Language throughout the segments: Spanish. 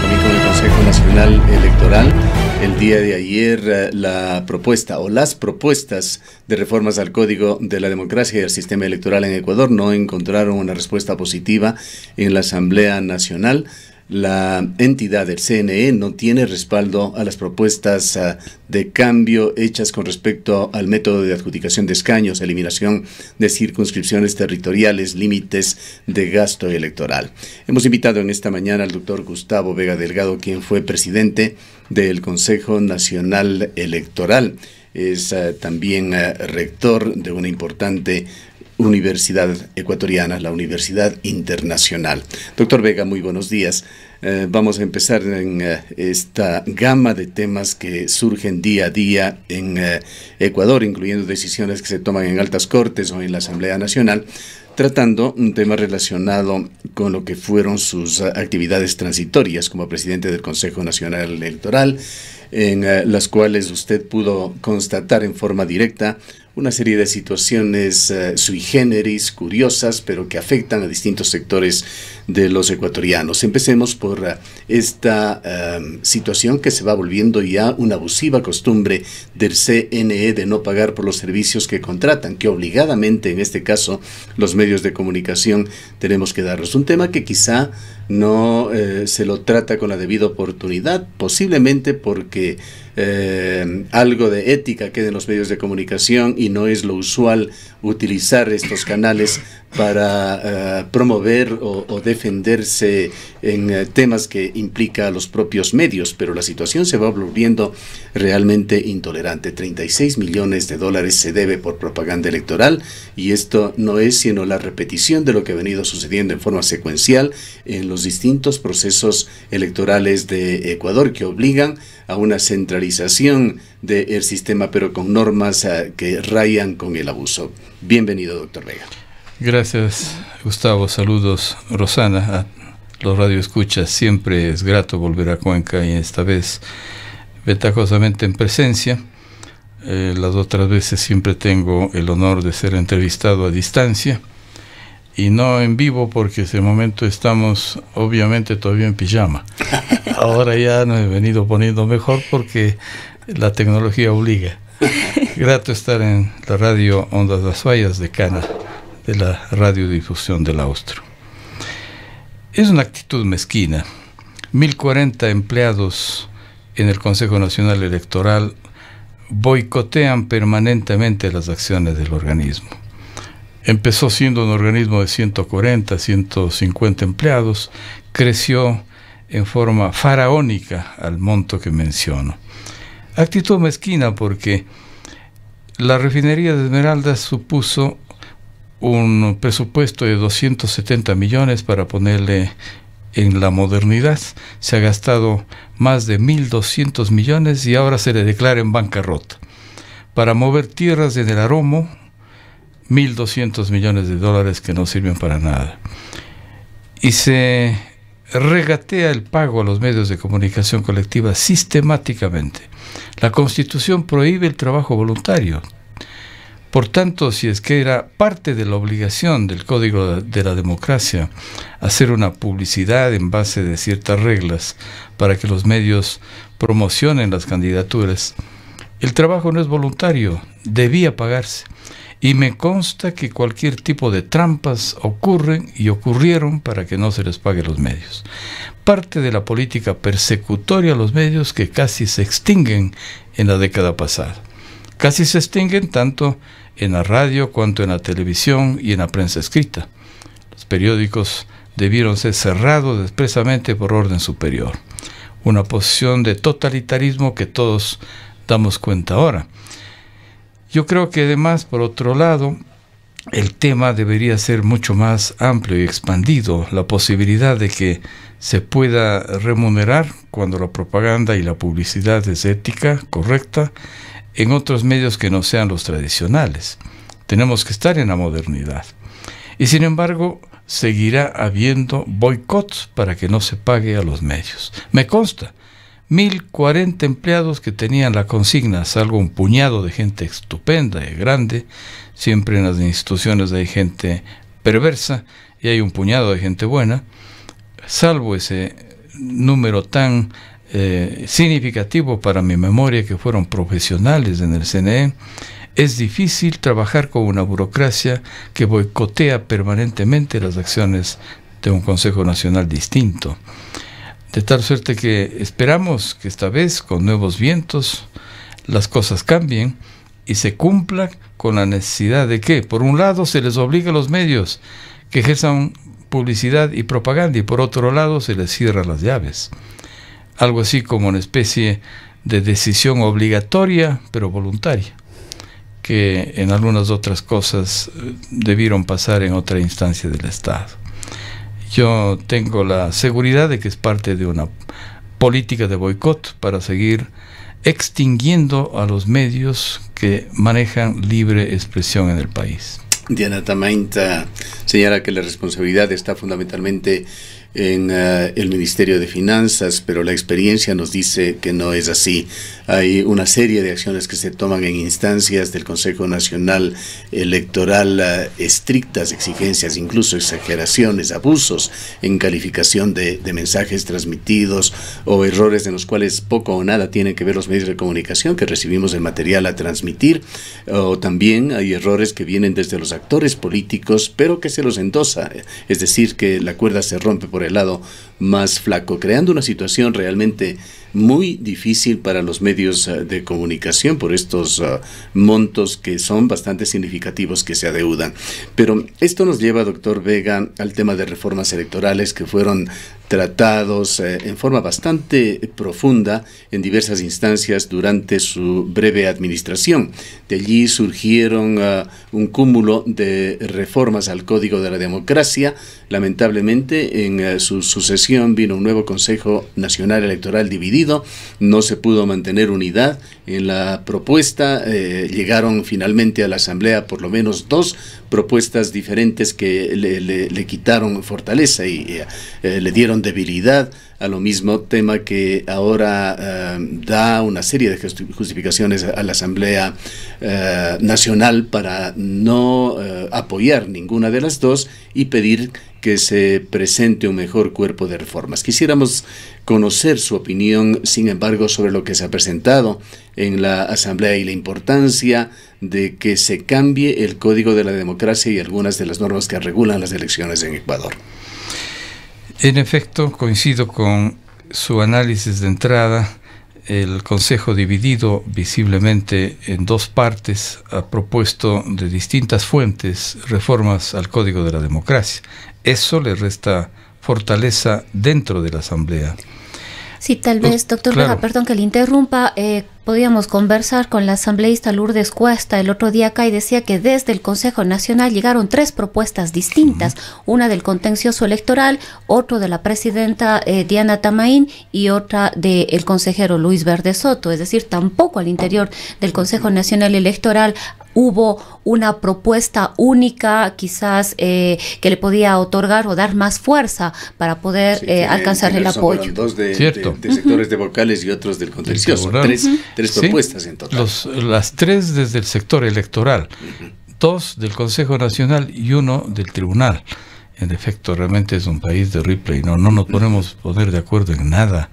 también con el Consejo Nacional Electoral. El día de ayer eh, la propuesta o las propuestas de reformas al Código de la Democracia y al Sistema Electoral en Ecuador no encontraron una respuesta positiva en la Asamblea Nacional la entidad del CNE no tiene respaldo a las propuestas ah, de cambio hechas con respecto al método de adjudicación de escaños, eliminación de circunscripciones territoriales, límites de gasto electoral. Hemos invitado en esta mañana al doctor Gustavo Vega Delgado, quien fue presidente del Consejo Nacional Electoral. Es ah, también ah, rector de una importante universidad ecuatoriana, la Universidad Internacional. Doctor Vega, muy buenos días. Eh, vamos a empezar en eh, esta gama de temas que surgen día a día en eh, Ecuador, incluyendo decisiones que se toman en altas cortes o en la Asamblea Nacional, tratando un tema relacionado con lo que fueron sus actividades transitorias como presidente del Consejo Nacional Electoral, en las cuales usted pudo constatar en forma directa una serie de situaciones eh, sui generis, curiosas, pero que afectan a distintos sectores de los ecuatorianos. Empecemos por eh, esta em, situación que se va volviendo ya una abusiva costumbre del CNE de no pagar por los servicios que contratan, que obligadamente en este caso los medios de comunicación tenemos que darnos. Un tema que quizá no eh, se lo trata con la debida oportunidad, posiblemente porque eh, algo de ética que en los medios de comunicación y no es lo usual utilizar estos canales para eh, promover o, defenderse en eh, temas que implica a los propios medios, pero la situación se va volviendo realmente intolerante. 36 millones de dólares se debe por propaganda electoral y esto no es sino la repetición de lo que ha venido sucediendo en forma secuencial en los distintos procesos electorales de Ecuador que obligan una centralización del sistema, pero con normas eh, que rayan con el abuso. Bienvenido, doctor Vega. Gracias, Gustavo. Saludos, Rosana, los los radioescuchas. Siempre es grato volver a Cuenca y esta vez ventajosamente en presencia. Eh, las otras veces siempre tengo el honor de ser entrevistado a distancia y no en vivo porque en ese momento estamos obviamente todavía en pijama. Ahora ya no he venido poniendo mejor porque la tecnología obliga. Grato estar en la radio Ondas Las Fallas de Cana, de la radiodifusión del Austro. Es una actitud mezquina. 1040 empleados en el Consejo Nacional Electoral boicotean permanentemente las acciones del organismo. Empezó siendo un organismo de 140, 150 empleados, creció en forma faraónica al monto que menciono. Actitud mezquina porque la refinería de Esmeraldas supuso un presupuesto de 270 millones para ponerle en la modernidad. Se ha gastado más de 1.200 millones y ahora se le declara en bancarrota. Para mover tierras en el aromo, 1.200 millones de dólares que no sirven para nada. Y se regatea el pago a los medios de comunicación colectiva sistemáticamente. La Constitución prohíbe el trabajo voluntario. Por tanto, si es que era parte de la obligación del Código de la Democracia hacer una publicidad en base de ciertas reglas para que los medios promocionen las candidaturas, el trabajo no es voluntario, debía pagarse y me consta que cualquier tipo de trampas ocurren y ocurrieron para que no se les pague los medios. Parte de la política persecutoria a los medios que casi se extinguen en la década pasada. Casi se extinguen tanto en la radio cuanto en la televisión y en la prensa escrita. Los periódicos debieron ser cerrados expresamente por orden superior. Una posición de totalitarismo que todos damos cuenta ahora yo creo que además, por otro lado, el tema debería ser mucho más amplio y expandido. La posibilidad de que se pueda remunerar cuando la propaganda y la publicidad es ética, correcta, en otros medios que no sean los tradicionales. Tenemos que estar en la modernidad. Y sin embargo, seguirá habiendo boicots para que no se pague a los medios. Me consta, 1.040 empleados que tenían la consigna, salvo un puñado de gente estupenda y grande. Siempre en las instituciones hay gente perversa y hay un puñado de gente buena. Salvo ese número tan eh, significativo para mi memoria que fueron profesionales en el CNE, es difícil trabajar con una burocracia que boicotea permanentemente las acciones de un Consejo Nacional distinto. De tal suerte que esperamos que esta vez, con nuevos vientos, las cosas cambien y se cumpla con la necesidad de que, por un lado, se les obligue a los medios que ejerzan publicidad y propaganda y por otro lado se les cierran las llaves. Algo así como una especie de decisión obligatoria pero voluntaria, que en algunas otras cosas eh, debieron pasar en otra instancia del Estado. Yo tengo la seguridad de que es parte de una política de boicot para seguir extinguiendo a los medios que manejan libre expresión en el país. Diana Tamainta señala que la responsabilidad está fundamentalmente en ah, el Ministerio de Finanzas, pero la experiencia nos dice que no es así. Hay una serie de acciones que se toman en instancias del Consejo Nacional Electoral, ah, estrictas exigencias, incluso exageraciones, abusos en calificación de, de, mensajes transmitidos o errores en los cuales poco o nada tienen que ver los medios de comunicación que recibimos el material a transmitir, o también hay errores que vienen desde los actores políticos, pero que se los endosa, es decir, que la cuerda se rompe por el lado más flaco, creando una situación realmente muy difícil para los medios eh, de comunicación por estos eh, montos que son bastante significativos que se adeudan. Pero esto nos lleva, doctor Vega, al tema de reformas electorales que fueron tratados eh, en forma bastante profunda en diversas instancias durante su breve administración. De allí surgieron un cúmulo de reformas al Código de la Democracia, lamentablemente en su sucesión vino un nuevo Consejo Nacional Electoral dividido, no se pudo mantener unidad en la propuesta. Eh, llegaron finalmente a la Asamblea por lo menos dos propuestas diferentes que le, quitaron fortaleza y eh, eh, le dieron debilidad a lo mismo tema que ahora da una serie de justificaciones a la Asamblea Nacional para no apoyar ninguna de las dos y pedir que se presente un mejor cuerpo de reformas. Quisiéramos conocer su opinión, sin embargo, sobre lo que se ha presentado en la Asamblea y la importancia de que se cambie el Código de la Democracia y algunas de las normas que regulan las elecciones en Ecuador. En efecto, coincido con su análisis de entrada, el Consejo dividido visiblemente en dos partes ha propuesto de distintas fuentes reformas al Código de la Democracia. Eso le resta fortaleza dentro de la Asamblea. Sí, tal vez, doctor perdón que le interrumpa. Eh, Podíamos conversar con la asambleísta Lourdes Cuesta el otro día acá y decía que desde el Consejo Nacional llegaron tres propuestas distintas, una del contencioso electoral, otro de la presidenta eh, Diana Tamaín y otra del consejero Luis Verde Soto. Es decir, tampoco al interior del Consejo Nacional Electoral hubo una propuesta única quizás eh, que le podía otorgar o dar más fuerza para poder eh, alcanzar el apoyo. Dos de, sectores de vocales y otros del contencioso. Tres propuestas en total. las tres desde el sector electoral, dos del Consejo Nacional y uno del Tribunal. En efecto, realmente es un país de Ripley. No, no nos podemos poner de acuerdo en nada.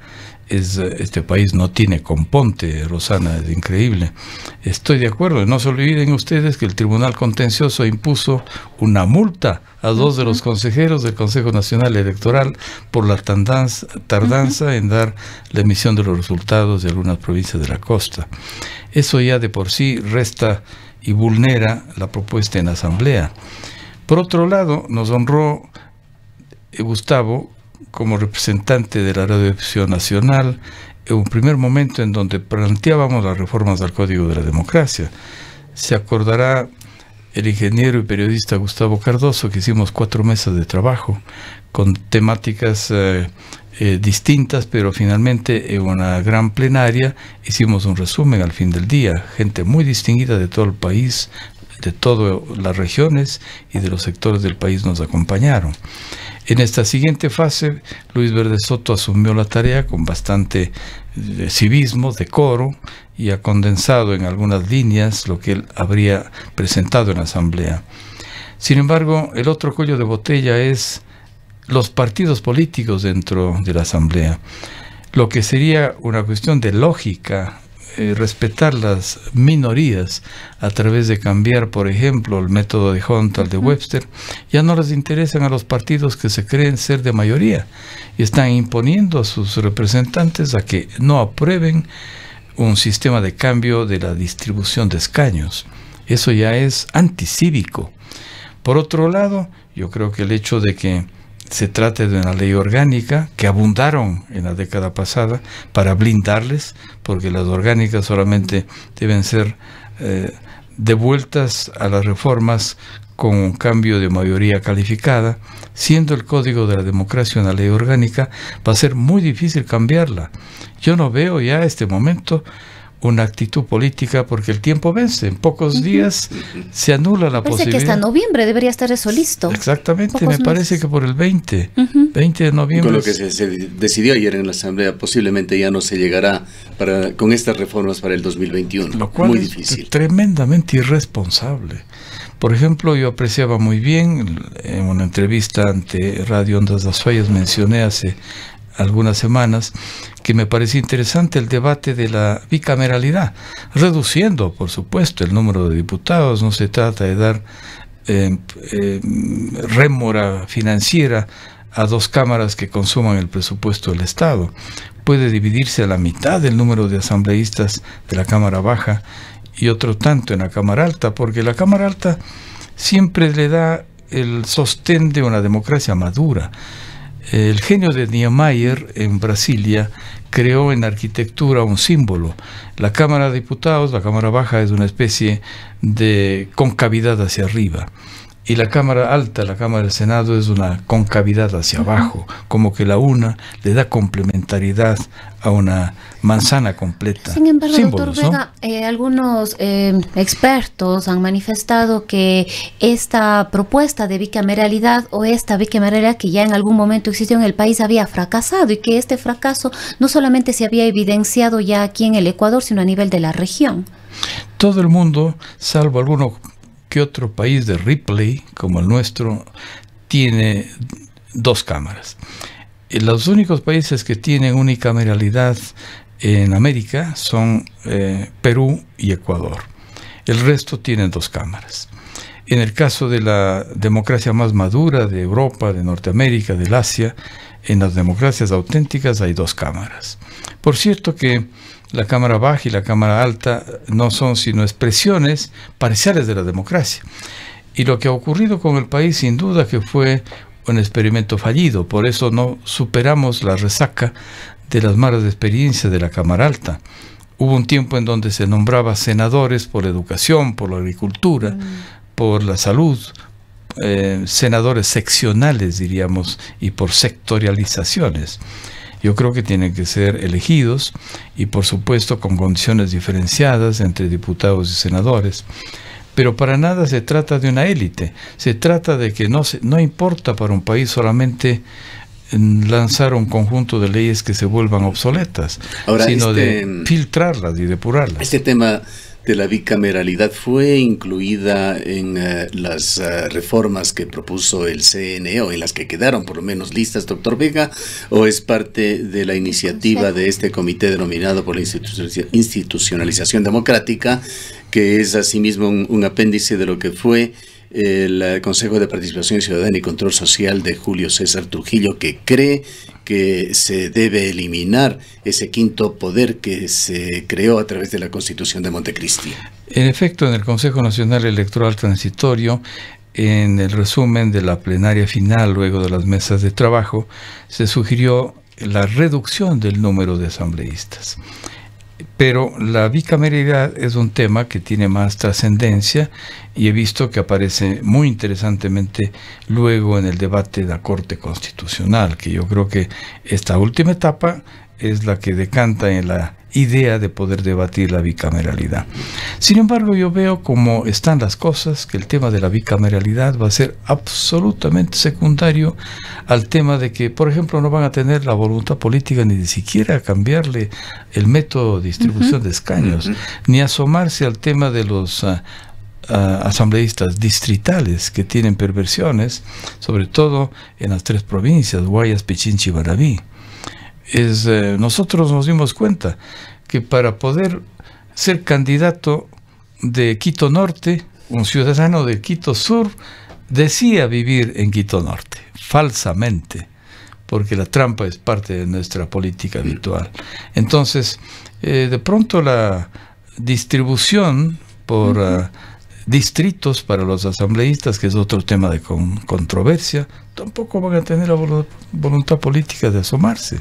Eh, este país no tiene componte, Rosana, es increíble. Estoy de acuerdo, no se olviden ustedes que el Tribunal Contencioso impuso una multa a dos de los consejeros del Consejo Nacional Electoral por la tardanza, en dar la emisión de los resultados de algunas provincias de la costa. Eso ya de por sí resta y vulnera la propuesta en asamblea. Por otro lado, nos honró eh, Gustavo como representante de la Radiodifusión Nacional en un primer momento en donde planteábamos las reformas del Código de la Democracia. Se acordará el ingeniero y periodista Gustavo Cardoso que hicimos cuatro mesas de trabajo con temáticas eh, eh, distintas, pero finalmente en una gran plenaria hicimos un resumen al fin del día. Gente muy distinguida de todo el país, de todas las regiones y de los sectores del país nos acompañaron. En esta siguiente fase, Luis Verde Soto asumió la tarea con bastante eh, civismo, decoro, y ha condensado en algunas líneas lo que él habría presentado en la Asamblea. Sin embargo, el otro cuello de botella es los partidos políticos dentro de la Asamblea. Lo que sería una cuestión de lógica eh, respetar las minorías a través de cambiar, por ejemplo, el método de Hunt al de Webster, ya no les interesan a los partidos que se creen ser de mayoría y están imponiendo a sus representantes a que no aprueben un sistema de cambio de la distribución de escaños. Eso ya es anticívico. Por otro lado, yo creo que el hecho de que se trate de una ley orgánica que abundaron en la década pasada para blindarles, porque las orgánicas solamente deben ser eh, devueltas a las reformas con un cambio de mayoría calificada, siendo el código de la democracia una ley orgánica, va a ser muy difícil cambiarla. Yo no veo ya este momento una actitud política porque el tiempo vence. En pocos días se anula la parece que hasta noviembre debería estar eso listo. Exactamente, me parece que por el 20, 20 de noviembre. Con lo que se, decidió ayer en la Asamblea, posiblemente ya no se llegará para, con estas reformas para el 2021. Lo cual muy es difícil. tremendamente irresponsable. Por ejemplo, yo apreciaba muy bien en una entrevista ante Radio Ondas de las Fallas, mencioné hace algunas semanas, que me parece interesante el debate de la bicameralidad, reduciendo, por supuesto, el número de diputados. No se trata de dar em, em, rémora financiera a dos cámaras que consuman el presupuesto del Estado. Puede dividirse a la mitad el número de asambleístas de la Cámara Baja y otro tanto en la Cámara Alta, porque la Cámara Alta siempre le da el sostén de una democracia madura. El genio de Niemeyer en Brasilia creó en arquitectura un símbolo. La Cámara de Diputados, la Cámara Baja, es una especie de concavidad hacia arriba y la Cámara Alta, la Cámara del Senado, es una concavidad hacia abajo, como que la una le da complementariedad a una manzana completa. Sin embargo, eh, algunos eh, expertos han manifestado que esta propuesta de bicameralidad o esta bicameralidad que ya en algún momento existió en el país había fracasado y que este fracaso no solamente se había evidenciado ya aquí en el Ecuador, sino a nivel de la región. Todo el mundo, salvo algunos que otro país de Ripley, como el nuestro, tiene dos cámaras. Los únicos países que tienen unicameralidad en América son eh, Perú y Ecuador. El resto tienen dos cámaras. En el caso de la democracia más madura de Europa, de Norteamérica, del Asia, en las democracias auténticas hay dos cámaras. Por cierto que la Cámara Baja y la Cámara Alta no son sino expresiones parciales de la democracia. Y lo que ha ocurrido con el país sin duda que fue un experimento fallido, por eso no superamos la resaca de las malas experiencias de la Cámara Alta. Hubo un tiempo en donde se nombraba senadores por la educación, por la agricultura, mm. por la salud, eh, senadores seccionales, diríamos, y por sectorializaciones. Yo creo que tienen que ser elegidos y por supuesto con condiciones diferenciadas entre diputados y senadores. Pero para nada se trata de una élite, se trata de que no, no importa para un país solamente mm, lanzar un conjunto de leyes que se vuelvan obsoletas, sino de este, filtrarlas y depurarlas. Este tema la bicameralidad fue incluida en eh, las eh, reformas que propuso el CNE o en las que quedaron por lo menos listas, doctor Vega, o es parte de la iniciativa de este comité denominado por la institucionalización democrática, que es asimismo un apéndice de lo que fue el eh, Consejo de Participación Ciudadana y Control Social de Julio César Trujillo, que cree que se debe eliminar ese quinto poder que se creó a través de la Constitución de Montecristi. En efecto, en el Consejo Nacional Electoral Transitorio, en el resumen de la plenaria final, luego de las mesas de trabajo, se sugirió la reducción del número de asambleístas pero la bicameralidad es un tema que tiene más trascendencia y he visto que aparece muy interesantemente luego en el debate de la Corte Constitucional, que yo creo que esta última etapa es la que decanta en la idea de poder debatir la bicameralidad. Sin embargo, yo veo como están las cosas, que el tema de la bicameralidad va a ser absolutamente secundario al tema de que, por ejemplo, no van a tener la voluntad política ni siquiera cambiarle el método de distribución de escaños, ni asomarse al tema de los... Ah, ah, asambleístas distritales que tienen perversiones, sobre todo en las tres provincias, Guayas, Pichincha y Barabí es, eh, nosotros nos dimos cuenta que para poder ser candidato de Quito Norte, un ciudadano de Quito Sur decía vivir en Quito Norte, falsamente, porque la trampa es parte de nuestra política habitual. Entonces, eh, de pronto la distribución por distritos para los asambleístas, que es otro tema de controversia, tampoco van a tener la voluntad política de asomarse.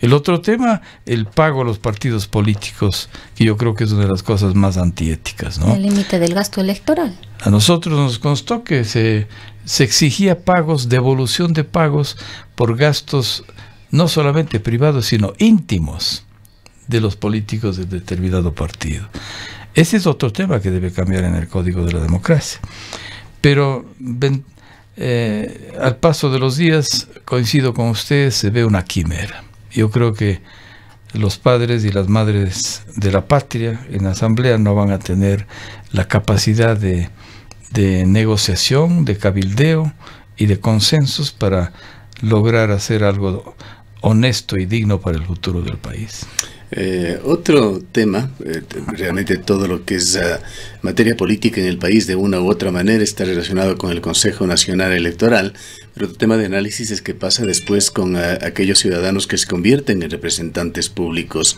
El otro tema, el pago a los partidos políticos, que yo creo que es una de las cosas más antiéticas. ¿no? El límite del gasto electoral. A nosotros nos constó que se, se exigía pagos, devolución de pagos por gastos no solamente privados, sino íntimos de los políticos de determinado partido. Ese es otro tema que debe cambiar en el código de la democracia. Pero eh, al paso de los días, coincido con ustedes, se ve una quimera. Yo creo que los padres y las madres de la patria en la asamblea no van a tener la capacidad de, de negociación, de cabildeo y de consensos para lograr hacer algo honesto y digno para el futuro del país. Eh, otro tema, eh, realmente todo lo que es eh, materia política en el país de una u otra manera está relacionado con el Consejo Nacional Electoral, pero otro tema de análisis es qué pasa después con aquellos ciudadanos que se convierten en representantes públicos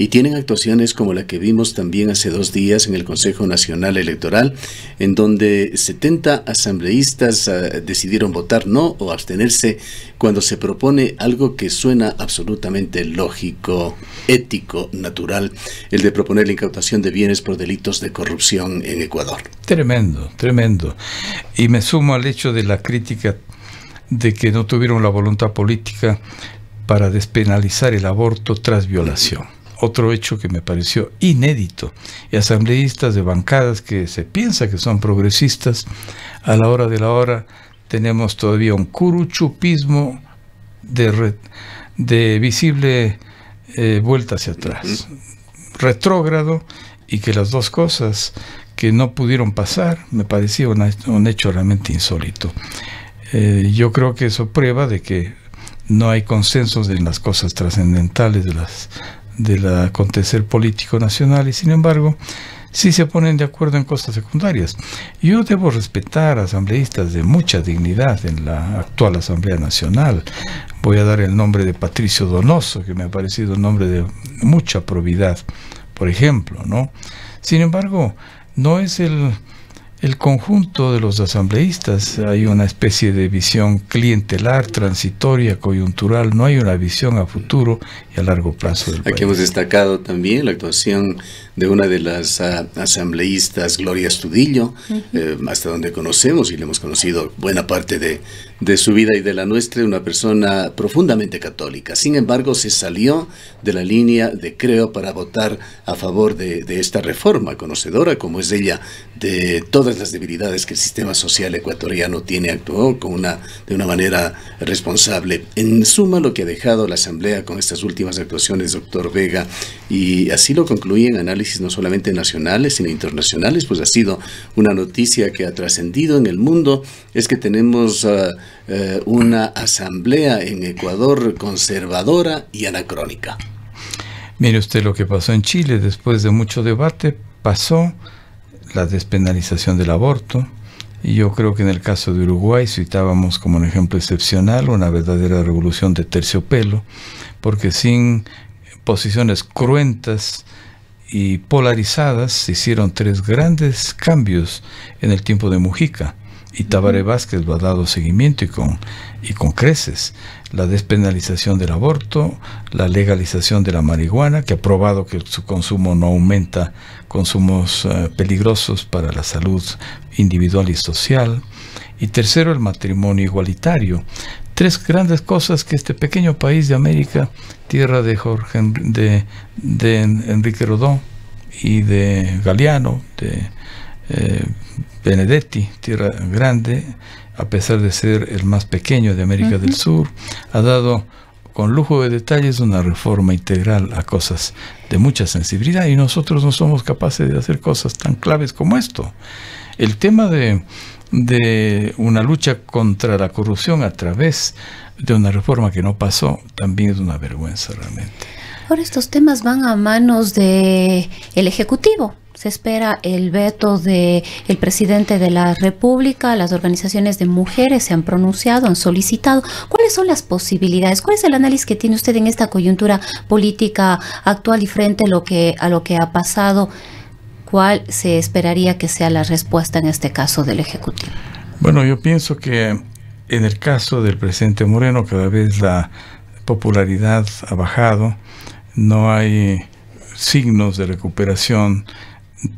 y tienen actuaciones como la que vimos también hace dos días en el Consejo Nacional Electoral, en donde 70 asambleístas ah, decidieron votar no o abstenerse cuando se propone algo que suena absolutamente lógico, ético, natural, el de proponer la incautación de bienes por delitos de corrupción en Ecuador. Tremendo, tremendo. Y me sumo al hecho de la crítica de que no tuvieron la voluntad política para despenalizar el aborto tras violación otro hecho que me pareció inédito, y asambleístas de bancadas que se piensa que son progresistas, a la hora de la hora tenemos todavía un curuchupismo de, de visible eh, vuelta hacia atrás, retrógrado, y que las dos cosas que no pudieron pasar me parecía un hecho realmente insólito. Eh, yo creo que eso prueba de que no hay consensos en las cosas trascendentales de las del acontecer político nacional y sin embargo sí se ponen de acuerdo en cosas secundarias. Yo debo respetar a asambleístas de mucha dignidad en la actual Asamblea Nacional. Voy a dar el nombre de Patricio Donoso, que me ha parecido un nombre de mucha probidad, por ejemplo, ¿no? Sin embargo, no es el el conjunto de los asambleístas. Hay una especie de visión clientelar, transitoria, coyuntural, no hay una visión a futuro y a largo plazo. Del Aquí hemos destacado también la actuación de una de las ah, asambleístas, Gloria Estudillo, eh, hasta donde conocemos y le hemos conocido buena parte de, su vida y de la nuestra, una persona profundamente católica. Sin embargo, se salió de la línea de Creo para votar a favor de, esta reforma, conocedora como es ella de todas las debilidades que el sistema social ecuatoriano tiene, actuó con una, de una manera responsable. En suma, lo que ha dejado la Asamblea con estas últimas actuaciones, doctor Vega, y así lo concluye en análisis no solamente nacionales, sino internacionales, pues ha sido una noticia que ha trascendido en el mundo, es que tenemos ah, eh, una asamblea en Ecuador conservadora y anacrónica. Mire usted lo que pasó en Chile, después de mucho debate pasó la despenalización del aborto, y yo creo que en el caso de Uruguay citábamos como un ejemplo excepcional una verdadera revolución de terciopelo, porque sin posiciones cruentas y polarizadas se hicieron tres grandes cambios en el tiempo de Mujica. Y Tabare Vázquez va ha dado seguimiento y con, y con creces. La despenalización del aborto, la legalización de la marihuana, que ha probado que su consumo no aumenta consumos eh, peligrosos para la salud individual y social. Y tercero, el matrimonio igualitario, tres grandes cosas que este pequeño país de América, tierra de, Jorge, de, Enrique Rodón y de Galeano, de eh, Benedetti, tierra grande, a pesar de ser el más pequeño de América del Sur, ha dado con lujo de detalles una reforma integral a cosas de mucha sensibilidad y nosotros no somos capaces de hacer cosas tan claves como esto. El tema de, de una lucha contra la corrupción a través de una reforma que no pasó, también es una vergüenza realmente. Ahora estos temas van a manos de el ejecutivo. Se espera el veto de el presidente de la República, las organizaciones de mujeres se han pronunciado, han solicitado. ¿Cuáles son las posibilidades? ¿Cuál es el análisis que tiene usted en esta coyuntura política actual y frente a lo que a lo que ha pasado? ¿Cuál se esperaría que sea la respuesta en este caso del Ejecutivo? Bueno, yo pienso que en el caso del presidente Moreno cada vez la popularidad ha bajado, no hay signos de recuperación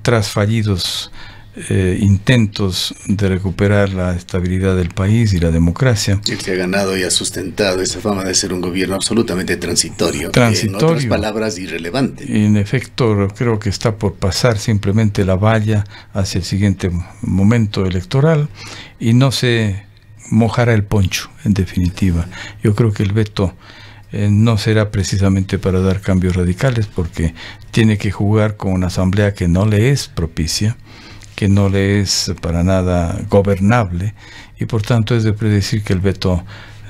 tras fallidos eh, intentos de recuperar la estabilidad del país y la democracia. El que ha ganado y ha sustentado esa fama de ser un gobierno absolutamente transitorio. Transitorio. En otras palabras, irrelevante. en efecto, creo que está por pasar simplemente la valla hacia el siguiente momento electoral y no se mojará el poncho, en definitiva. Yo creo que el veto eh, no será precisamente para dar cambios radicales porque tiene que jugar con una asamblea que no le es propicia que no le es para nada gobernable y por tanto es de predecir que el veto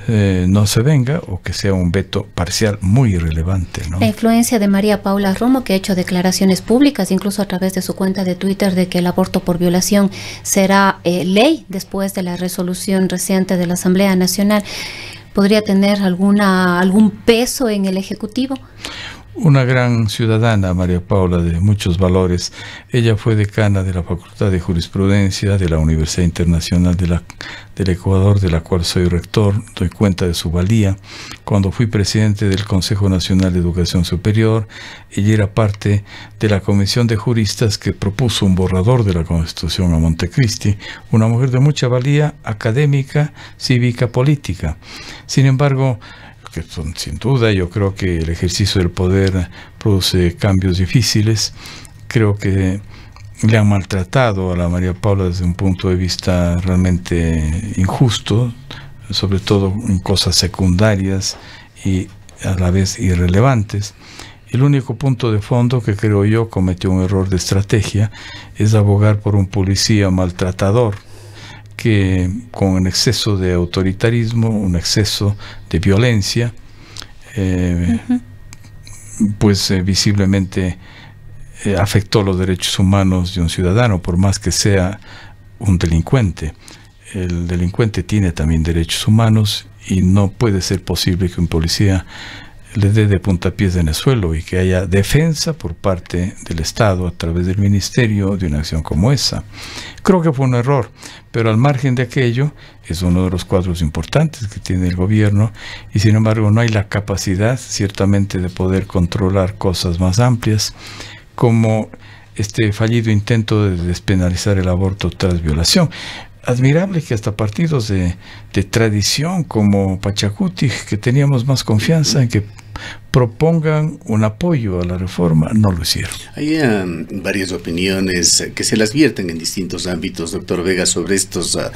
eh, no se venga o que sea un veto parcial muy irrelevante. La influencia de María Paula Romo, que ha hecho declaraciones públicas, incluso a través de su cuenta de Twitter, de que el aborto por violación será eh, ley después de la resolución reciente de la Asamblea Nacional, ¿podría tener alguna, algún peso en el Ejecutivo? una gran ciudadana, María Paula, de muchos valores. Ella fue decana de la Facultad de Jurisprudencia de la Universidad Internacional del Ecuador, de la cual soy rector, doy cuenta de su valía. Cuando fui presidente del Consejo Nacional de Educación Superior, ella era parte de la comisión de juristas que propuso un borrador de la Constitución a Montecristi, una mujer de mucha valía académica, cívica, política. Sin embargo, ...que son, sin duda yo creo que el ejercicio del poder produce cambios difíciles. Creo que le han maltratado a la María Paula desde un punto de vista realmente injusto, sobre todo en cosas secundarias y a la vez irrelevantes. El único punto de fondo que creo yo cometió un error de estrategia es abogar por un policía maltratador que con un exceso de autoritarismo, un exceso de violencia, eh, pues eh, visiblemente eh, afectó los derechos humanos de un ciudadano, por más que sea un delincuente. El delincuente tiene también derechos humanos y no puede ser posible que un policía le dé de puntapiés en el y que haya defensa por parte del Estado a través del Ministerio de una acción como esa. Creo que fue un error, pero al margen de aquello es uno de los cuadros importantes que tiene el gobierno y sin embargo no hay la capacidad ciertamente de poder controlar cosas más amplias como este fallido intento de despenalizar el aborto tras violación admirable que hasta partidos de, de, tradición como Pachacuti, que teníamos más confianza en que propongan un apoyo a la reforma, no lo hicieron. Hay eh, varias opiniones eh, que se las vierten en distintos ámbitos, doctor Vega, sobre estos ah,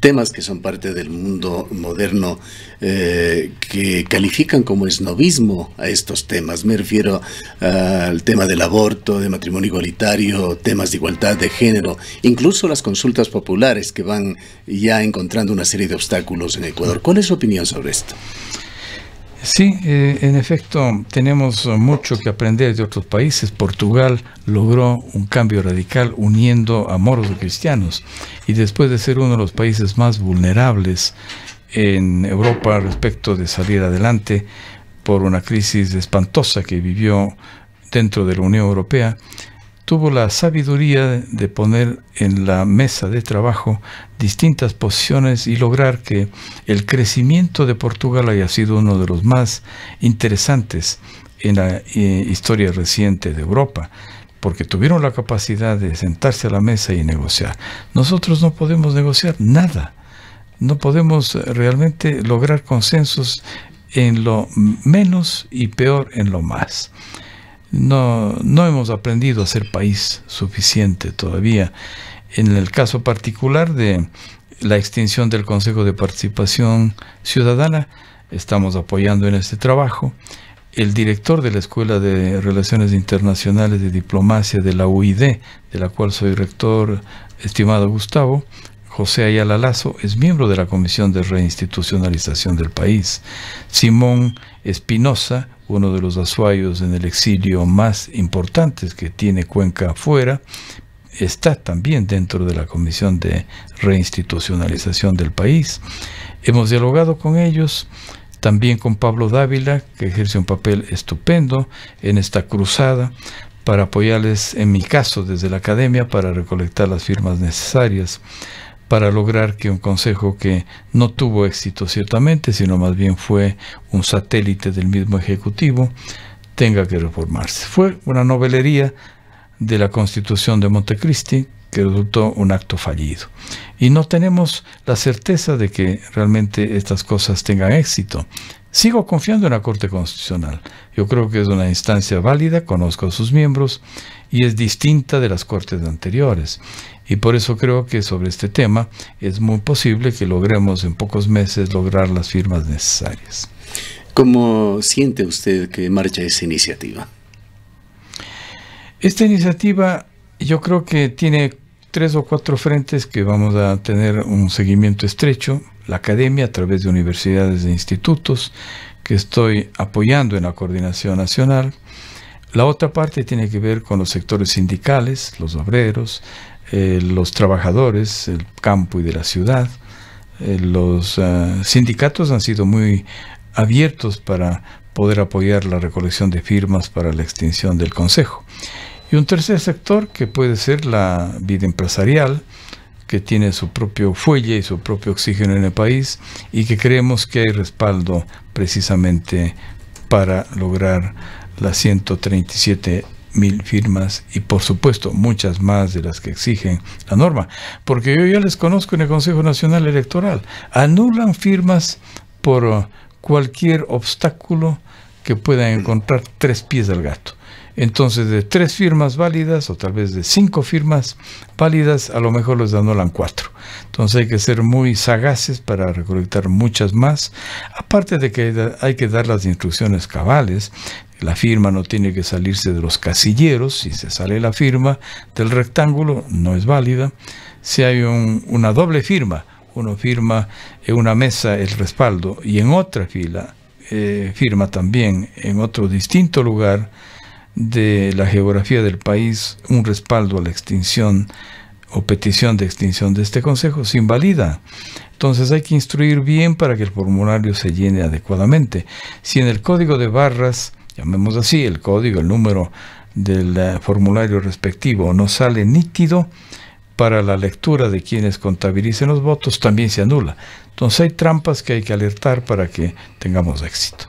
temas que son parte del mundo moderno, eh, que califican como esnovismo a estos temas. Me refiero ah, al tema del aborto, de matrimonio igualitario, temas de igualdad de género, incluso las consultas populares que van ya encontrando una serie de obstáculos en Ecuador. ¿Cuál es su opinión sobre esto? Sí, eh, en efecto, tenemos mucho que aprender de otros países. Portugal logró un cambio radical uniendo a moros y cristianos y después de ser uno de los países más vulnerables en Europa respecto de salir adelante por una crisis espantosa que vivió dentro de la Unión Europea, tuvo la sabiduría de poner en la mesa de trabajo distintas posiciones y lograr que el crecimiento de Portugal haya sido uno de los más interesantes en la eh, historia reciente de Europa, porque tuvieron la capacidad de sentarse a la mesa y negociar. Nosotros no podemos negociar nada, no podemos realmente lograr consensos en lo menos y peor en lo más. No, no hemos aprendido a ser país suficiente todavía. En el caso particular de la extinción del Consejo de Participación Ciudadana, estamos apoyando en este trabajo. El director de la Escuela de Relaciones Internacionales de Diplomacia de la UID, de la cual soy rector, estimado Gustavo, José Ayala Lazo, es miembro de la Comisión de Reinstitucionalización del país. Simón Espinosa, uno de los azuayos en el exilio más importantes que tiene Cuenca afuera, está también dentro de la Comisión de Reinstitucionalización del país. Hemos dialogado con ellos, también con Pablo Dávila, que ejerce un papel estupendo en esta cruzada para apoyarles, en mi caso, desde la academia, para recolectar las firmas necesarias para lograr que un consejo que no tuvo éxito ciertamente, sino más bien fue un satélite del mismo Ejecutivo, tenga que reformarse. Fue una novelería de la Constitución de Montecristi que resultó un acto fallido. Y no tenemos la certeza de que realmente estas cosas tengan éxito. Sigo confiando en la Corte Constitucional. Yo creo que es una instancia válida, conozco a sus miembros y es distinta de las Cortes anteriores. Y por eso creo que sobre este tema es muy posible que logremos en pocos meses lograr las firmas necesarias. ¿Cómo siente usted que marcha esa iniciativa? Esta iniciativa yo creo que tiene tres o cuatro frentes que vamos a tener un seguimiento estrecho. La academia a través de universidades e institutos que estoy apoyando en la coordinación nacional. La otra parte tiene que ver con los sectores sindicales, los obreros, eh, los trabajadores el campo y de la ciudad. Eh, los eh, sindicatos han sido muy abiertos para poder apoyar la recolección de firmas para la extinción del Consejo. Y un tercer sector que puede ser la vida empresarial, que tiene su propio fuelle y su propio oxígeno en el país y que creemos que hay respaldo precisamente para lograr las 137 mil firmas y por supuesto muchas más de las que exigen la norma, porque yo ya les conozco en el Consejo Nacional Electoral, anulan firmas por uh, cualquier obstáculo que puedan encontrar tres pies del gato. Entonces, de tres firmas válidas o tal vez de cinco firmas válidas, a lo mejor les anulan cuatro. Entonces hay que ser muy sagaces para recolectar muchas más. Aparte de que hay que dar las instrucciones cabales, la firma no tiene que salirse de los casilleros. Si se sale la firma del rectángulo, no es válida. Si hay una doble firma, uno firma en una mesa el respaldo y en otra fila eh, firma también en otro distinto lugar de la geografía del país un respaldo a la extinción o petición de extinción de este consejo se invalida. Entonces hay que instruir bien para que el formulario se llene adecuadamente. Si en el código de barras, llamemos así, el código, el número del eh, formulario respectivo no sale nítido, para la lectura de quienes contabilicen los votos también se anula. Entonces hay trampas que hay que alertar para que tengamos éxito.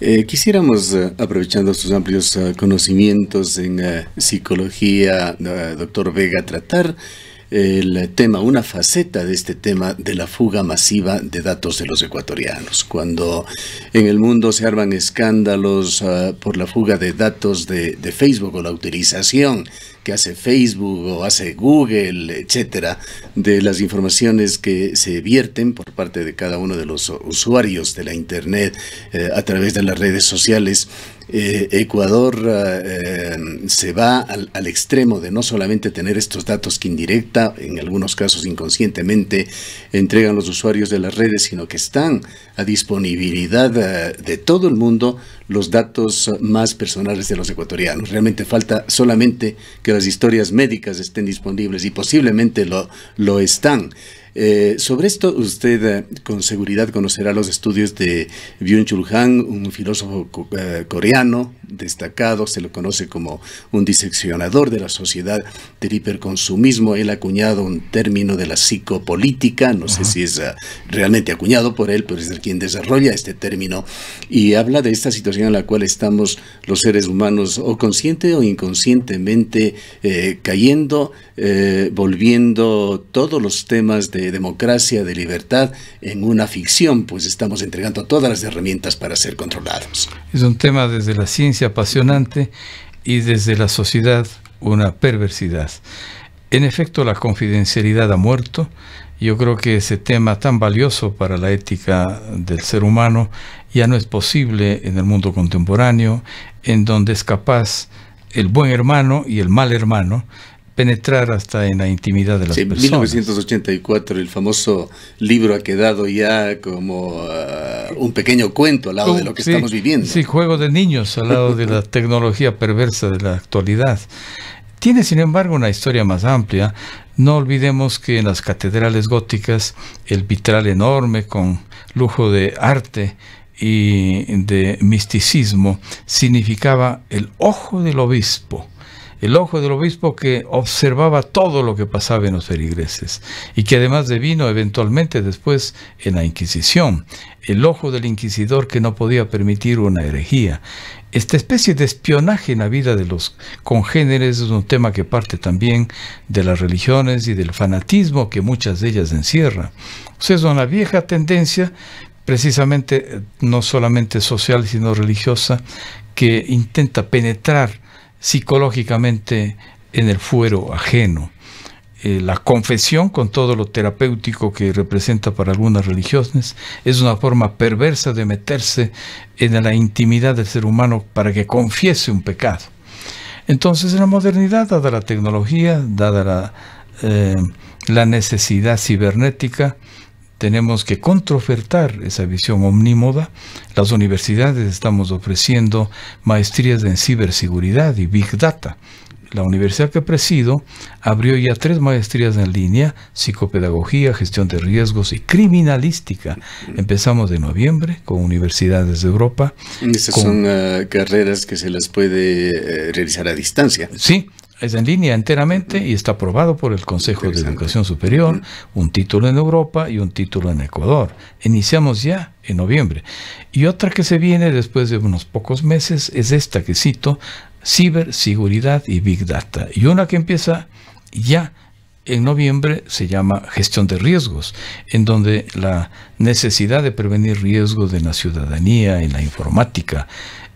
Eh, quisiéramos, eh, aprovechando sus amplios eh, conocimientos en psicología, doctor Vega, tratar el tema, una faceta de este tema de la fuga masiva de datos de los ecuatorianos. Cuando en el mundo se arman escándalos por la fuga de datos de, de Facebook o la utilización que hace Facebook o hace Google, etcétera, de las informaciones que se vierten por parte de cada uno de los usuarios de la Internet eh, a través de las redes sociales eh, Ecuador eh, em, se va al, extremo de no solamente tener estos datos que indirecta, en algunos casos inconscientemente, entregan los usuarios de las redes, sino que están a disponibilidad eh, de todo el mundo los datos más personales de los ecuatorianos. Realmente falta solamente que las historias médicas estén disponibles y posiblemente lo, lo están. Eh, sobre esto usted eh, con seguridad conocerá los estudios de Byung-Chul Han, un filósofo eh, coreano destacado, se lo conoce como un diseccionador de la sociedad del hiperconsumismo. Él ha acuñado un término de la psicopolítica, no sé si es realmente acuñado por él, pero es el quien desarrolla este término y habla de esta situación en la cual estamos los seres humanos o consciente o inconscientemente cayendo, volviendo todos los temas de de democracia, de libertad, en una ficción, pues estamos entregando todas las herramientas para ser controlados. Es un tema desde la ciencia apasionante y desde la sociedad una perversidad. En efecto, la confidencialidad ha muerto. Yo creo que ese tema tan valioso para la ética del ser humano ya no es posible en el mundo contemporáneo, en donde es capaz el buen hermano y el mal hermano penetrar hasta en la intimidad de las personas. En 1984 el famoso libro ha quedado ya como ah, un pequeño cuento al lado de oh, lo que estamos viviendo. Sí, juego de niños al lado de la tecnología perversa de la actualidad. Tiene, sin embargo, una historia más amplia. No olvidemos que en las catedrales góticas el vitral enorme con lujo de arte y de misticismo significaba el ojo del obispo el ojo del obispo que observaba todo lo que pasaba en los perigreses y que además devino eventualmente después en la Inquisición, el ojo del inquisidor que no podía permitir una herejía. Esta especie de espionaje en la vida de los congéneres es un tema que parte también de las religiones y del fanatismo que muchas de ellas encierra. O pues sea, es una vieja tendencia precisamente eh, no solamente social sino religiosa que intenta penetrar psicológicamente en el fuero ajeno. Eh, la confesión, con todo lo terapéutico que representa para algunas religiones, es una forma perversa de meterse en la intimidad del ser humano para que confiese un pecado. Entonces, en la modernidad, dada la tecnología, dada la eh, necesidad cibernética, tenemos que controfertar esa visión omnímoda. Las universidades estamos ofreciendo maestrías en ciberseguridad y big data. La universidad que presido abrió ya tres maestrías en línea, psicopedagogía, gestión de riesgos y criminalística. Empezamos de noviembre con universidades de Europa. Estas son eh, carreras que se las puede eh, realizar a distancia. Sí, es en línea enteramente y está aprobado por el Consejo de Educación Superior, un título en Europa y un título en Ecuador. Iniciamos ya en noviembre. Y otra que se viene después de unos pocos meses es esta que cito, ciberseguridad y big data. Y una que empieza ya en noviembre se llama gestión de riesgos, en donde la necesidad de prevenir riesgos de la ciudadanía, en la informática,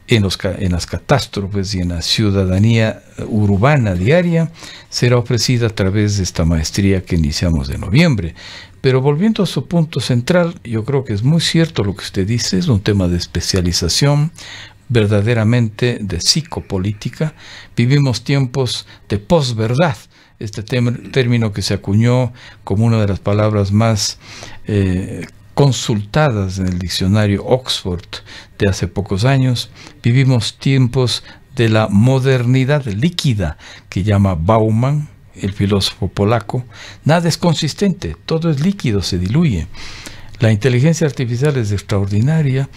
en, las catástrofes y en la ciudadanía urbana diaria será ofrecida a través de esta maestría que iniciamos de noviembre. Pero volviendo a su punto central, yo creo que es muy cierto lo que usted dice, es un tema de especialización verdaderamente de psicopolítica. Vivimos tiempos de posverdad, este término que se acuñó como una de las palabras más eh, consultadas en el diccionario Oxford de hace pocos años, vivimos tiempos de la modernidad líquida que llama Bauman, el filósofo polaco. Nada es consistente, todo es líquido, se diluye. La inteligencia artificial es extraordinaria,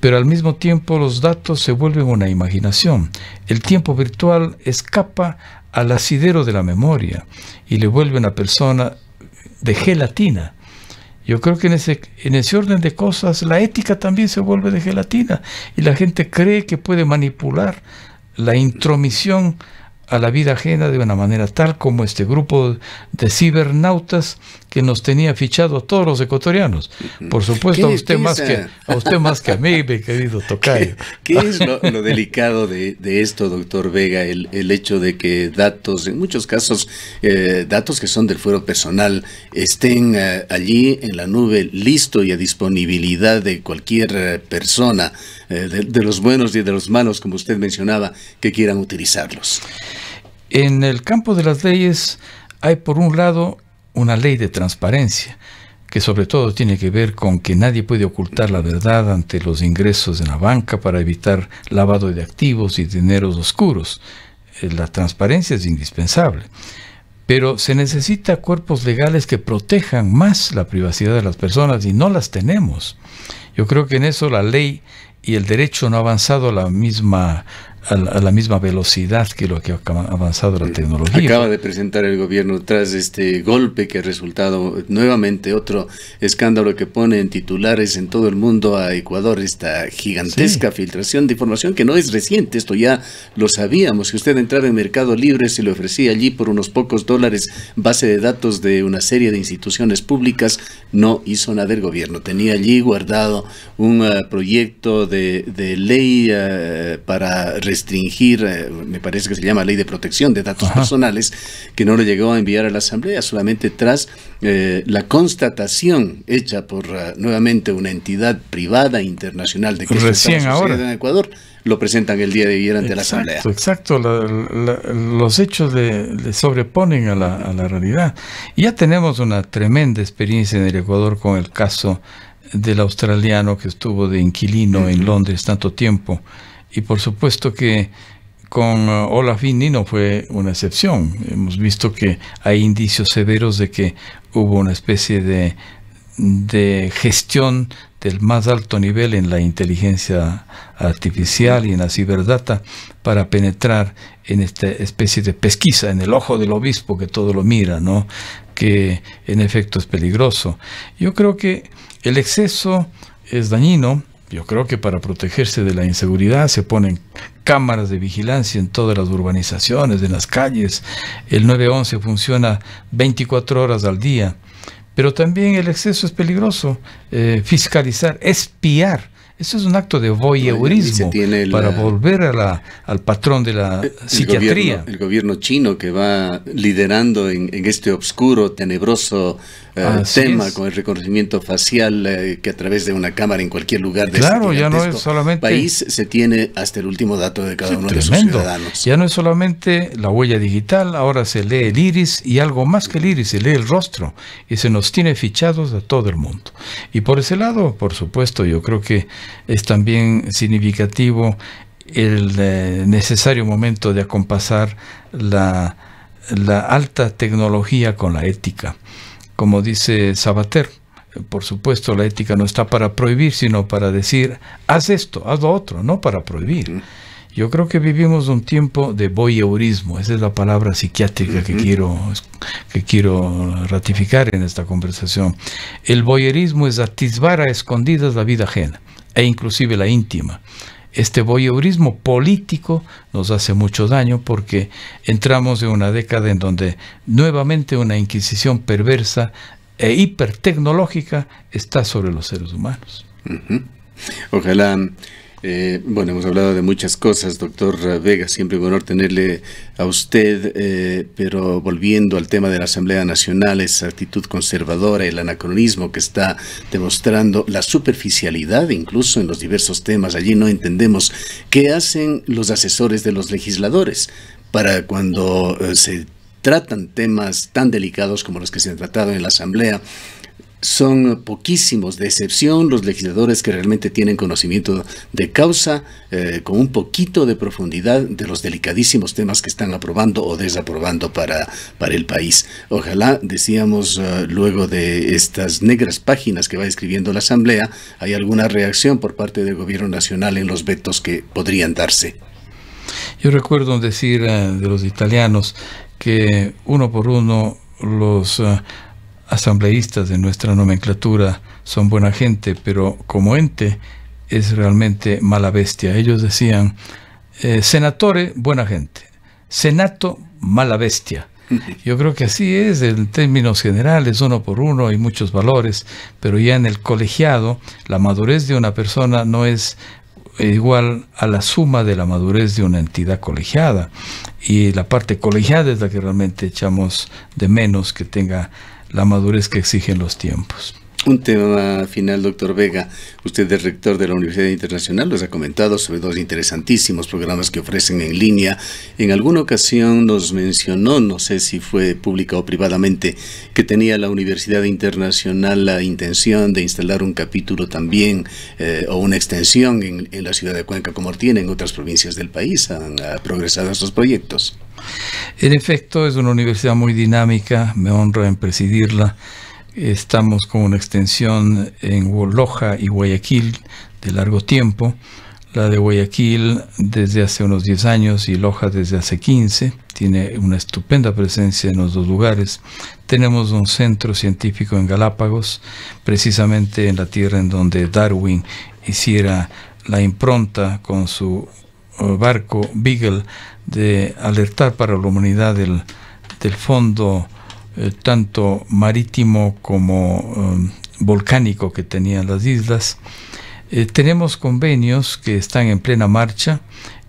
pero al mismo tiempo los datos se vuelven una imaginación. El tiempo virtual escapa al asidero de la memoria y le vuelve una persona de gelatina yo creo que en ese, en ese orden de cosas la ética también se vuelve de gelatina y la gente cree que puede manipular la intromisión a la vida ajena de una manera tal como este grupo de cibernautas que nos tenía fichado a todos los ecuatorianos. Por supuesto, a usted, más que, eh? a usted más que a mí, mi querido Tocayo. ¿Qué, es lo, delicado de, esto, doctor Vega? El, el, hecho de que datos, en muchos casos, eh, datos que son del fuero personal, estén eh, allí en la nube, listo y a disponibilidad de cualquier persona, de los buenos y de los malos, como usted mencionaba, que quieran utilizarlos. En el campo de las leyes hay por un lado una ley de transparencia, que sobre todo tiene que ver con que nadie puede ocultar la verdad ante los ingresos de la banca para evitar lavado de activos y dineros oscuros. Eh, la transparencia es indispensable. Pero se necesita cuerpos legales que protejan más la privacidad de las personas y no las tenemos. Yo creo que en eso la ley y el derecho no ha avanzado a la misma a la, misma velocidad que lo que ha avanzado la eh, tecnología. Acaba de presentar el gobierno tras este golpe que ha resultado nuevamente otro escándalo que pone en titulares en todo el mundo a Ecuador esta gigantesca filtración de información que no es reciente, esto ya lo sabíamos, que usted entraba en Mercado Libre, se le ofrecía allí por unos pocos dólares base de datos de una serie de instituciones públicas, no hizo nada el gobierno, tenía allí guardado un ah, proyecto de, ley ah, para para restringir, eh, me parece que se llama ley de protección de datos personales, que no lo llegó a enviar a la Asamblea, solamente tras eh, la constatación hecha por eh, nuevamente una entidad privada internacional de que Recién ahora. en Ecuador, lo presentan el día de ayer ante la Asamblea. Exacto, la, los hechos le, sobreponen a la, a la realidad. ya tenemos una tremenda experiencia en el Ecuador con el caso del australiano que estuvo de inquilino en Londres tanto tiempo y por supuesto que con uh, Olaf Indy no fue una excepción. Hemos visto que hay indicios severos de que hubo una especie de, gestión del más alto nivel en la inteligencia artificial y en la ciberdata para penetrar en esta especie de pesquisa, en el ojo del obispo que todo lo mira, ¿no? que en efecto es peligroso. Yo creo que el exceso es dañino, yo creo que para protegerse de la inseguridad se ponen cámaras de vigilancia en todas las urbanizaciones, en las calles. El 911 funciona 24 horas al día. Pero también el exceso es peligroso. Eh, fiscalizar, espiar eso es un acto de voyeurismo para volver al patrón de la eh, psiquiatría. el gobierno chino que va liderando en, este oscuro, tenebroso eh, tema con el reconocimiento facial eh, que a través de una cámara en cualquier lugar de este claro, ya no es solamente, país se tiene hasta el último dato de cada uno de sus ciudadanos. Ya no es solamente la huella digital, ahora se lee el iris y algo más que el iris, se lee el rostro y se nos tiene fichados a todo el mundo. Y por ese lado, por supuesto, yo creo que es también significativo el eh, necesario momento de acompasar la, la, alta tecnología con la ética. Como dice Sabater, por supuesto la ética no está para prohibir, sino para decir, haz esto, haz lo otro, no para prohibir. Yo creo que vivimos un tiempo de voyeurismo, esa es la palabra psiquiátrica que, quiero, que quiero ratificar en esta conversación. El voyeurismo es atisbar a escondidas la vida ajena e inclusive la íntima. Este voyeurismo político nos hace mucho daño porque entramos en una década en donde nuevamente una inquisición perversa e hipertecnológica está sobre los seres humanos. Ojalá eh, bueno, hemos hablado de muchas cosas, doctor Vega, siempre un honor tenerle a usted, eh, pero volviendo al tema de la Asamblea Nacional, esa actitud conservadora, el anacronismo que está demostrando, la superficialidad incluso en los diversos temas, allí no entendemos qué hacen los asesores de los legisladores para cuando eh, se tratan temas tan delicados como los que se han tratado en la Asamblea, son poquísimos, de excepción los legisladores que realmente tienen conocimiento de causa, eh, con un poquito de profundidad de los delicadísimos temas que están aprobando o desaprobando para, para el país. Ojalá, decíamos, eh, luego de estas negras páginas que va escribiendo la Asamblea, hay alguna reacción por parte del Gobierno Nacional en los vetos que podrían darse. Yo recuerdo decir eh, de los italianos que uno por uno los asambleístas de nuestra nomenclatura son buena gente, pero como ente es realmente mala bestia. Ellos decían, eh, senatore, buena gente, senato, mala bestia. Yo creo que así es, en términos generales, uno por uno, hay muchos valores, pero ya en el colegiado, la madurez de una persona no es igual a la suma de la madurez de una entidad colegiada. Y la parte colegiada es la que realmente echamos de menos que tenga la madurez que exigen los tiempos. Un tema final, doctor Vega. Usted es rector de la Universidad Internacional, nos ha comentado sobre dos interesantísimos programas que ofrecen en línea. En alguna ocasión nos mencionó, no sé si fue pública o privadamente, que tenía la Universidad Internacional la intención de instalar un capítulo también eh, o una extensión en, la ciudad de Cuenca, como tiene en otras provincias del país. Han, ah, progresado esos proyectos. En efecto, es una universidad muy dinámica, me honra en presidirla. Estamos con una extensión en Loja y Guayaquil de largo tiempo, la de Guayaquil desde hace unos 10 años y Loja desde hace 15. Tiene una estupenda presencia en los dos lugares. Tenemos un centro científico en Galápagos, precisamente en la tierra en donde Darwin hiciera la impronta con su barco Beagle de alertar para la humanidad del, fondo eh, tanto marítimo como um, volcánico que tenían las islas. Eh, tenemos convenios que están en plena marcha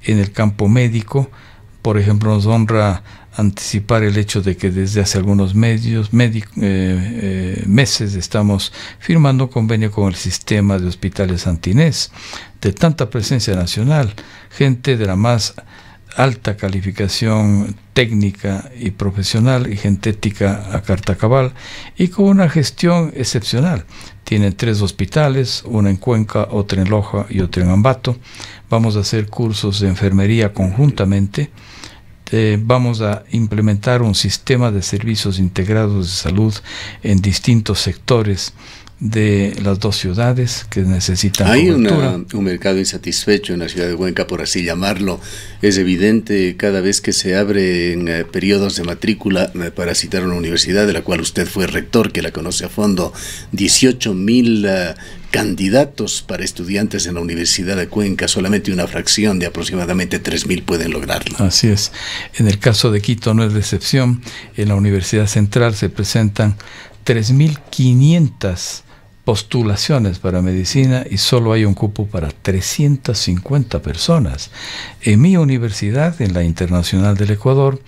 en el campo médico, por ejemplo, nos honra anticipar el hecho de que desde hace algunos medios, eh, eh, meses estamos firmando convenio con el sistema de hospitales antinés, de tanta presencia nacional, gente de la más alta calificación técnica y profesional y gente ética a carta cabal y con una gestión excepcional. Tienen tres hospitales, una en Cuenca, otra en Loja y otro en Ambato. Vamos a hacer cursos de enfermería conjuntamente este, vamos a implementar un sistema de servicios integrados de salud en distintos sectores de las dos ciudades que necesitan. Hay un mercado insatisfecho en la ciudad de Huenca, por así llamarlo. Es evidente cada vez que se abren eh, periodos de matrícula, eh, para citar una universidad de la cual usted fue rector, que la conoce a fondo, 18 mil eh, candidatos para estudiantes en la Universidad de Cuenca, solamente una fracción de aproximadamente 3.000 pueden lograrlo. Así es. En el caso de Quito no es la excepción. En la Universidad Central se presentan 3.500 postulaciones para medicina y solo hay un cupo para 350 personas. En mi universidad, en la Internacional del Ecuador,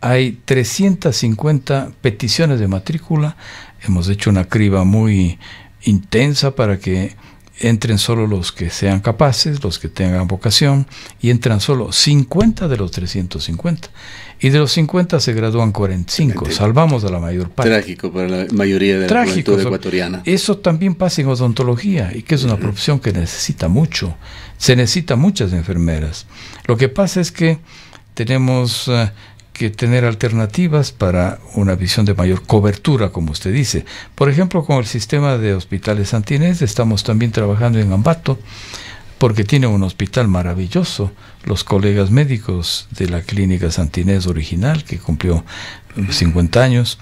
hay 350 peticiones de matrícula. Hemos hecho una criba muy intensa para que entren solo los que sean capaces, los que tengan vocación, y entran solo 50 de los 350. Y de los 50 se gradúan 45. Salvamos a la mayor parte. Trágico para la mayoría de la juventud ecuatoriana. Eso también pasa en odontología, y que es una profesión que necesita mucho. Se necesita muchas enfermeras. Lo que pasa es que tenemos... Eh, que tener alternativas para una visión de mayor cobertura, como usted dice. Por ejemplo, con el sistema de hospitales Santinés estamos también trabajando en Ambato, porque tiene un hospital maravilloso. Los colegas médicos de la clínica Santinés original, que cumplió 50 años,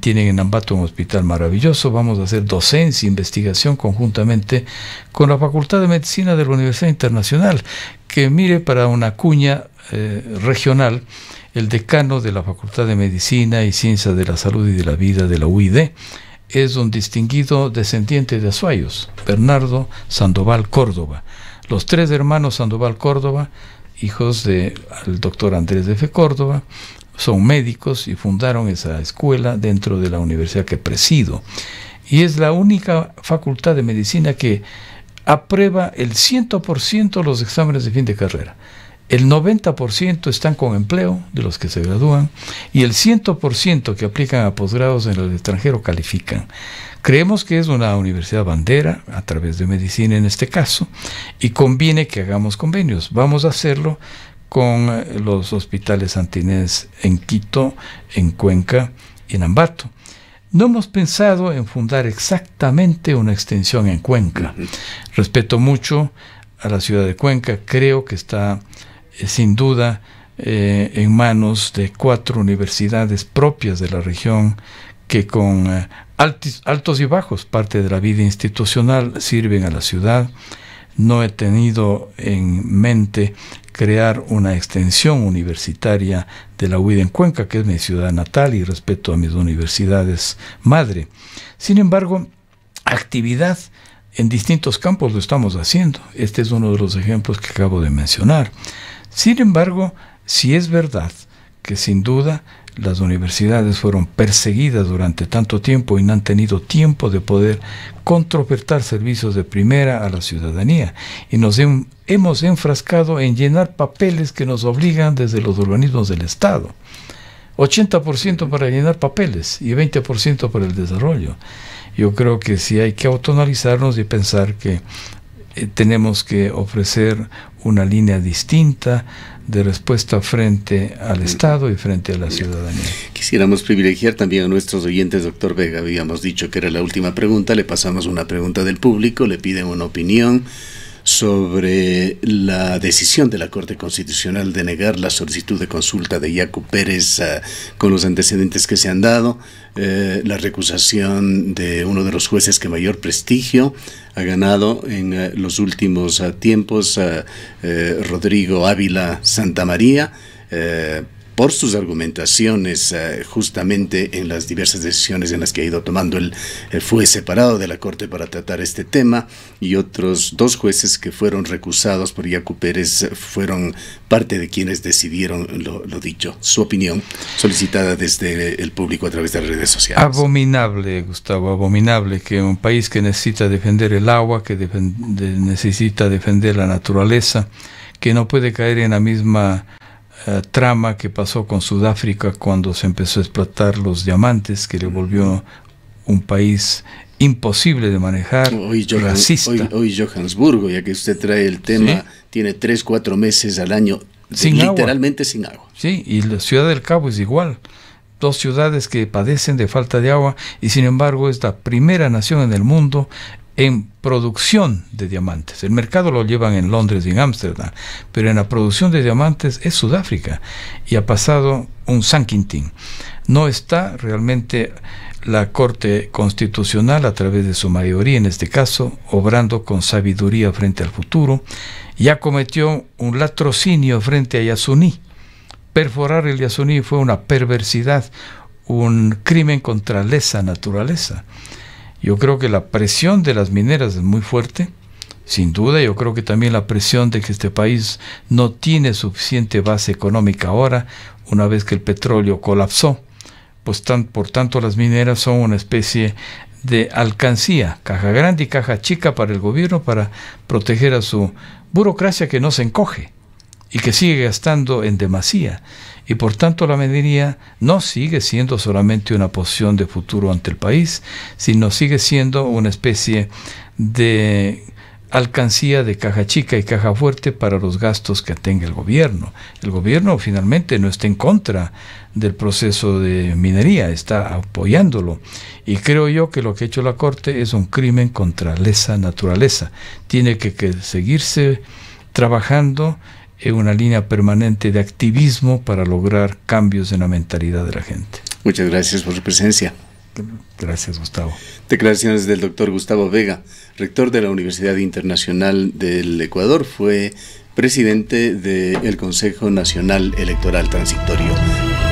tienen en Ambato un hospital maravilloso. Vamos a hacer docencia, e investigación conjuntamente con la Facultad de Medicina de la Universidad Internacional, que mire para una cuña eh, regional el decano de la Facultad de Medicina y Ciencias de la Salud y de la Vida de la UID es un distinguido descendiente de Azuayos, Bernardo Sandoval Córdoba. Los tres hermanos Sandoval Córdoba, hijos del doctor Andrés F. Córdoba, son médicos y fundaron esa escuela dentro de la universidad que presido. Y es la única facultad de medicina que aprueba el 100% los exámenes de fin de carrera el 90% están con empleo de los que se gradúan y el 100% que aplican a posgrados en el extranjero califican. Creemos que es una universidad bandera, a través de medicina en este caso, y conviene que hagamos convenios. Vamos a hacerlo con eh, los hospitales Santinés en Quito, en Cuenca y en Ambato. No hemos pensado en fundar exactamente una extensión en Cuenca. Respeto mucho a la ciudad de Cuenca, creo que está eh, sin duda eh, en manos de cuatro universidades propias de la región que con eh, altos y bajos, parte de la vida institucional, sirven a la ciudad. No he tenido en mente crear una extensión universitaria de la UID en Cuenca, que es mi ciudad natal y respeto a mis universidades madre. Sin embargo, actividad en distintos campos lo estamos haciendo. Este es uno de los ejemplos que acabo de mencionar. Sin embargo, si es verdad que sin duda las universidades fueron perseguidas durante tanto tiempo y no han tenido tiempo de poder controvertar servicios de primera a la ciudadanía. Y nos hemos enfrascado en llenar papeles que nos obligan desde los organismos del Estado. 80% para llenar papeles y 20% para el desarrollo. Yo creo que si hay que autonalizarnos y pensar que eh, tenemos que ofrecer una línea distinta de respuesta frente al mm. Estado y frente a la ciudadanía. Quisiéramos privilegiar también a nuestros oyentes, doctor Vega. Habíamos dicho que era la última pregunta, le pasamos una pregunta del público, le piden una opinión sobre la decisión de la Corte Constitucional de negar la solicitud de consulta de Iaco Pérez ah, con los antecedentes que se han dado, eh, la recusación de uno de los jueces que mayor prestigio ha ganado en ah, los últimos ah, tiempos, eh, Rodrigo Ávila Santa María eh, por sus argumentaciones eh, justamente en las diversas decisiones en las que ha ido tomando. Él fue separado de la Corte para tratar este tema y otros dos jueces que fueron recusados por Iacu Pérez fueron parte de quienes decidieron lo, dicho. Su opinión solicitada desde el público a través de las redes sociales. Abominable, Gustavo, abominable que un país que necesita defender el agua, que necesita defender la naturaleza, que no puede caer en la misma eh, trama que pasó con Sudáfrica cuando se empezó a explotar los diamantes, que le volvió un país imposible de manejar, hoy, Hoy, Johannesburgo, ya que usted trae el tema, tiene tres, cuatro meses al año literalmente sin agua. Sí, y la ciudad del Cabo es igual. Dos ciudades que padecen de falta de agua y sin embargo es la primera nación en el mundo en producción de diamantes. El mercado lo llevan en Londres y en Ámsterdam, pero en la producción de diamantes es Sudáfrica y ha pasado un San Quintín. No está realmente la Corte Constitucional, a través de su mayoría en este caso, obrando con sabiduría frente al futuro, ya cometió un latrocinio frente a Yasuní. Perforar el Yasuní fue una perversidad, un crimen contra esa naturaleza. Yo creo que la presión de las mineras es muy fuerte. Sin duda, yo creo que también la presión de que este país no tiene suficiente base económica ahora, una vez que el petróleo colapsó. Pues por tanto, las mineras son una especie de alcancía, caja grande y caja chica para el gobierno para proteger a su burocracia que no se encoge y que sigue gastando en demasía y por tanto la minería no sigue siendo solamente una posición de futuro ante el país, sino sigue siendo una especie de alcancía de caja chica y caja fuerte para los gastos que tenga el gobierno. El gobierno finalmente no está en contra del proceso de minería, está apoyándolo. Y creo yo que lo que ha hecho la Corte es un crimen contra esa naturaleza. Tiene que seguirse trabajando en una línea permanente de activismo para lograr cambios en la mentalidad de la gente. Muchas gracias por su presencia. Gracias, Gustavo. Declaraciones del doctor Gustavo Vega, rector de la Universidad Internacional del Ecuador, fue presidente del Consejo Nacional Electoral Transitorio.